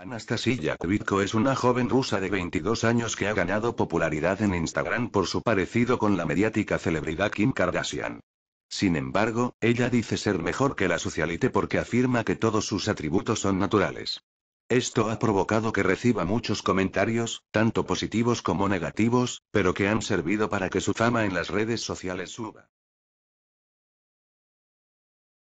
Anastasia Kvitko es una joven rusa de 22 años que ha ganado popularidad en Instagram por su parecido con la mediática celebridad Kim Kardashian. Sin embargo, ella dice ser mejor que la socialite porque afirma que todos sus atributos son naturales. Esto ha provocado que reciba muchos comentarios, tanto positivos como negativos, pero que han servido para que su fama en las redes sociales suba.